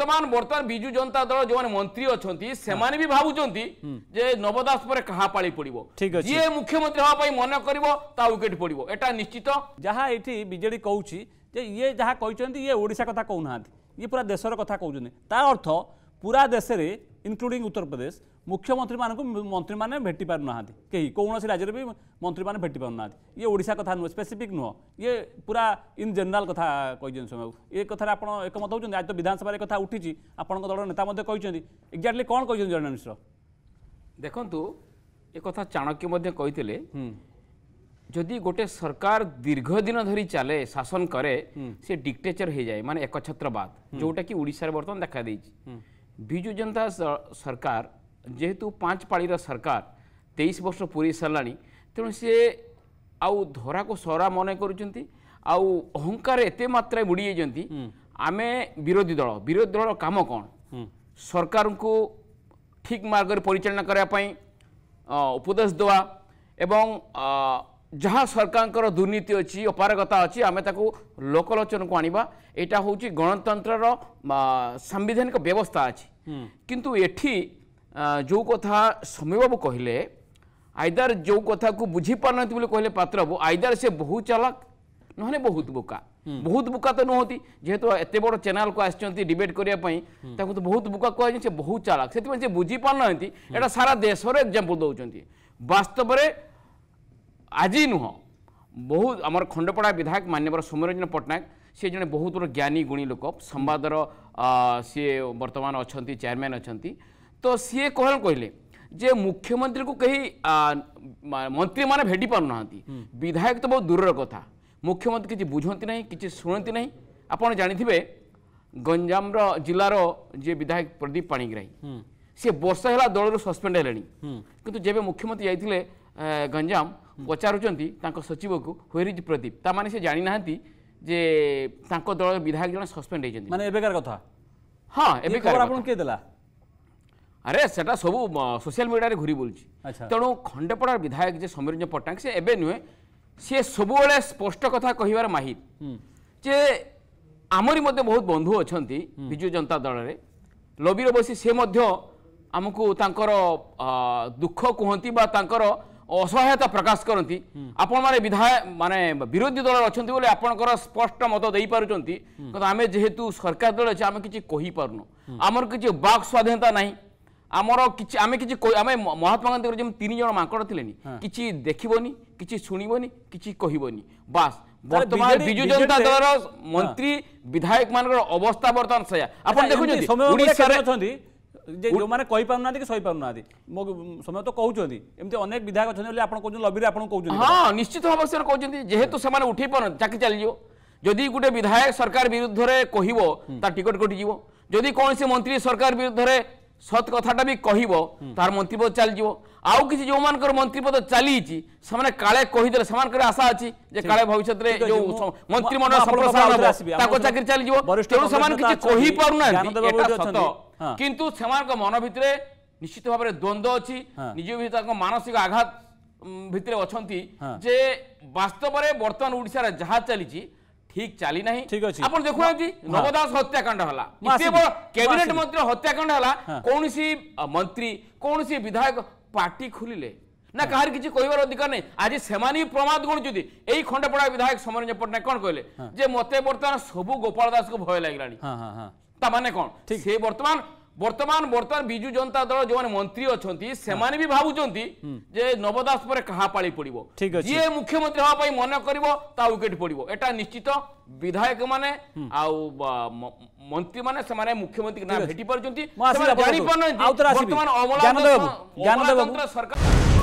বর্তমান বর্তমান বিজু জনতা দল যে মন্ত্রী অনেক সেমানে হ্যাঁ। বি ভাবুচার যে নবদাস পরে কাহা পাড়ি পড়ব ঠিক আছে যে মুখ্যমন্ত্রী হওয়া মনে করব তা উইকেট পড়ব এটা নিশ্চিত যা এটি বিজেডি কৌছি যে ইয়ে যা কিন্তু ইয়ে ওড়শা কথা কৌ না ইয়ে পুরা দেশের কথা কৌ তার অর্থ পুরা দেশের ଇନକ୍ଲୁଡିଂ ଉତ୍ତରପ୍ରଦେଶ ମୁଖ୍ୟମନ୍ତ୍ରୀମାନଙ୍କୁ ମନ୍ତ୍ରୀମାନେ ଭେଟି ପାରୁନାହାନ୍ତି କେହି କୌଣସି ରାଜ୍ୟରେ ବି ମନ୍ତ୍ରୀମାନେ ଭେଟି ପାରୁନାହାନ୍ତି ଇଏ ଓଡ଼ିଶା କଥା ନୁହଁ ସ୍ପେସିଫିକ୍ ନୁହଁ ଇଏ ପୁରା ଇନ୍ ଜେନେରାଲ କଥା କହିଛନ୍ତି ସୋମ୍ୟବାବୁ ଏ କଥାରେ ଆପଣ ଏକମତ ହେଉଛନ୍ତି ଆଜି ତ ବିଧାନସଭାରେ କଥା ଉଠିଛି ଆପଣଙ୍କ ଦଳର ନେତା ମଧ୍ୟ କହିଛନ୍ତି ଏକ୍ଜାକ୍ଟଲି କ'ଣ କହିଛନ୍ତି ଜଣେ ମିଶ୍ର ଦେଖନ୍ତୁ ଏ କଥା ଚାଣକ୍ୟ ମଧ୍ୟ କହିଥିଲେ ଯଦି ଗୋଟେ ସରକାର ଦୀର୍ଘ ଦିନ ଧରି ଚାଲେ ଶାସନ କରେ ସେ ଡିକ୍ଟେଚର ହେଇଯାଏ ମାନେ ଏକଛତ୍ରବାଦ ଯୋଉଟାକି ଓଡ଼ିଶାରେ ବର୍ତ୍ତମାନ ଦେଖାଦେଇଛି ବିଜୁ ଜନତା ସରକାର ଯେହେତୁ ପାଞ୍ଚ ପାଳିର ସରକାର ତେଇଶ ବର୍ଷ ପୁରୀ ସାରିଲାଣି ତେଣୁ ସିଏ ଆଉ ଧରାକୁ ସରା ମନେ କରୁଛନ୍ତି ଆଉ ଅହଙ୍କାର ଏତେ ମାତ୍ରାରେ ବୁଡ଼ି ଯାଇଛନ୍ତି ଆମେ ବିରୋଧୀ ଦଳ ବିରୋଧୀ ଦଳର କାମ କ'ଣ ସରକାରଙ୍କୁ ଠିକ୍ ମାର୍ଗରେ ପରିଚାଳନା କରିବା ପାଇଁ ଉପଦେଶ ଦେବା ଏବଂ ଯାହା ସରକାରଙ୍କର ଦୁର୍ନୀତି ଅଛି ଅପାରଗତା ଅଛି ଆମେ ତାକୁ ଲୋକଲୋଚନକୁ ଆଣିବା ଏଇଟା ହେଉଛି ଗଣତନ୍ତ୍ରର ସାମ୍ବିଧାନିକ ବ୍ୟବସ୍ଥା ଅଛି କିନ୍ତୁ ଏଠି ଯେଉଁ କଥା ସମୀରବାବୁ କହିଲେ ଆଇଦର ଯେଉଁ କଥାକୁ ବୁଝିପାରୁନାହାନ୍ତି ବୋଲି କହିଲେ ପାତ୍ରବାବୁ ଆଇଦର ସେ ବହୁତ ଚାଲାକ ନହେଲେ ବହୁତ ବୋକା ବହୁତ ବୋକା ତ ନୁହନ୍ତି ଯେହେତୁ ଏତେ ବଡ଼ ଚ୍ୟାନେଲକୁ ଆସିଛନ୍ତି ଡିବେଟ୍ କରିବା ପାଇଁ ତାଙ୍କୁ ତ ବହୁତ ବୋକା କୁହାଯାଇଛି ସେ ବହୁତ ଚାଲାକ ସେଥିପାଇଁ ସେ ବୁଝିପାରୁନାହାନ୍ତି ଏଇଟା ସାରା ଦେଶର ଏକ୍ଜାମ୍ପଲ୍ ଦେଉଛନ୍ତି ବାସ୍ତବରେ आज नुह बहुत आम खंडपड़ा विधायक मानवर सौम्यरंजन पट्टनायक सी जे बहुत बड़ ज्ञानी गुणी लोक संवादर सी वर्तमान अच्छा चेयरमैन अच्छा तो सीए कह कहले जे मुख्यमंत्री को कहीं मंत्री मैंने भेट पार ना हम्म। विधायक तो बहुत दूर रहा मुख्यमंत्री किसी बुझती ना कि शुणती ना आप जानते गंजाम जिलार जी विधायक प्रदीप पाणीग्राही हम्म। सी वर्ष है दल रु सस्पेड है हम्म। कि मुख्यमंत्री जाते हैं ଗଞ୍ଜାମ ପଚାରୁଛନ୍ତି ତାଙ୍କ ସଚିବକୁ ହ୍ୱେର୍ ଇଜ୍ ପ୍ରଦୀପ ତା ମାନେ ସେ ଜାଣିନାହାନ୍ତି ଯେ ତାଙ୍କ ଦଳର ବିଧାୟକ ଜଣେ ସସ୍ପେଣ୍ଡ ହେଇଛନ୍ତି ମାନେ ଏବେକାର କଥା ହଁ ଏବେ ଆପଣ କିଏ ଦେଲା ଆରେ ସେଟା ସବୁ ସୋସିଆଲ ମିଡ଼ିଆରେ ଘୁରି ବୁଲୁଛି ତେଣୁ ଖଣ୍ଡପଡ଼ାର ବିଧାୟକ ଯେ ସୌମ୍ୟରଞ୍ଜନ ପଟ୍ଟନାୟକ ସେ ଏବେ ନୁହେଁ ସିଏ ସବୁବେଳେ ସ୍ପଷ୍ଟ କଥା କହିବାର ମାହିର ଯେ ଆମରି ମଧ୍ୟ ବହୁତ ବନ୍ଧୁ ଅଛନ୍ତି ବିଜୁ ଜନତା ଦଳରେ ଲବିରେ ବସି ସେ ମଧ୍ୟ ଆମକୁ ତାଙ୍କର ଦୁଃଖ କୁହନ୍ତି ବା ତାଙ୍କର ଅସହାୟତା ପ୍ରକାଶ କରନ୍ତି ଆପଣମାନେ ବିଧାୟ ମାନେ ବିରୋଧୀ ଦଳରେ ଅଛନ୍ତି ବୋଲି ଆପଣଙ୍କର ସ୍ପଷ୍ଟ ମତ ଦେଇପାରୁଛନ୍ତି କିନ୍ତୁ ଆମେ ଯେହେତୁ ସରକାର ଦଳ ଅଛି ଆମେ କିଛି କହିପାରୁନୁ ଆମର କିଛି ବାକ୍ ସ୍ୱାଧୀନତା ନାହିଁ ଆମର କିଛି ଆମେ କିଛି ଆମେ ମହାତ୍ମା ଗାନ୍ଧୀଙ୍କର ଯେମିତି ତିନି ଜଣ ମାଙ୍କଡ଼ ଥିଲେନି କିଛି ଦେଖିବନି କିଛି ଶୁଣିବନି କିଛି କହିବନି ବାସ୍ ବର୍ତ୍ତମାନ ବିଜୁ ଜନତା ଦଳର ମନ୍ତ୍ରୀ ବିଧାୟକ ମାନଙ୍କର ଅବସ୍ଥା ବର୍ତ୍ତମାନ ସେୟା ଆପଣ ଦେଖୁଛନ୍ତି ଯେ ଯେଉଁମାନେ କହିପାରୁନାହାନ୍ତି କି ସହିପାରୁନାହାନ୍ତି ମୋ ସମୟ ତ କହୁଛନ୍ତି ଏମିତି ଅନେକ ବିଧାୟକ ଅଛନ୍ତି ବୋଲି ଆପଣ କହୁଛନ୍ତି ଲବିରେ ଆପଣ କହୁଛନ୍ତି ହଁ ନିଶ୍ଚିତ ଭାବେ ସେମାନେ କହୁଛନ୍ତି ଯେହେତୁ ସେମାନେ ଉଠେଇ ପାରୁନାହାନ୍ତି ଚାକି ଚାଲିଯିବ ଯଦି ଗୋଟେ ବିଧାୟକ ସରକାର ବିରୁଦ୍ଧରେ କହିବ ତା ଟିକଟ କଟିଯିବ ଯଦି କୌଣସି ମନ୍ତ୍ରୀ ସରକାର ବିରୁଦ୍ଧରେ সত কথাটা বি কহব তার মন্ত্রীপদ চালিযোগ আউ কিছু যে মন্ত্রীপদ চালিয়েছি সে কালে কহিদেলে সে আশা আছে যে কালে ভবিষ্যতে মন্ত্রিমণ্ডল সম্প্রসারণ হব তাকে চাকরি চালিযোগ তেমন সে কিছু কহিপারু না সত কিন্তু সে মন ভিতরে নিশ্চিত ভাবে দ্বন্দ্ব অছি নিজ ভিতরে তাঁর মানসিক আঘাত ভিতরে অনেক যে বাস্তবরে বর্তমান ওড়শার যা চালিয়েছে ঠিক চালি না আপনার দেখুনাহান্তি নবদাস হত্যাকাণ্ড হল কেবল ক্যাবিনেট মন্ত্রী হত্যাকাণ্ড হল কৌশি মন্ত্রী কৌশি বিধায়ক পার্টি খুলিলে না কাহার কিছু কহবার অধিকার নেই আজ সেমানি প্রমাদ গণুচ্ছি এই খণ্ডপড়া বিধায়ক সমরঞ্জন পট্টনাক কন কলে যে মতো বর্তমান সবু গোপাল দাসকে ভয় লাগিলা তা মানে কন সে বর্তমান বর্তমান বর্তমান বিজু জনতা দল যে মন্ত্রী অনেক সেমানে হ্যাঁ। বি ভাবুচার যে নবদাস পরে কাহা পাড়ি পড়ব যে মুখ্যমন্ত্রী হওয়া মনে করব তা উইকেট পড়ব এটা নিশ্চিত বিধায়ক মানে মন্ত্রী মানে সেমানে মুখ্যমন্ত্রী না ভেটি পারছেন জানি পার বর্তমান অমলাতন্ত্র সরকার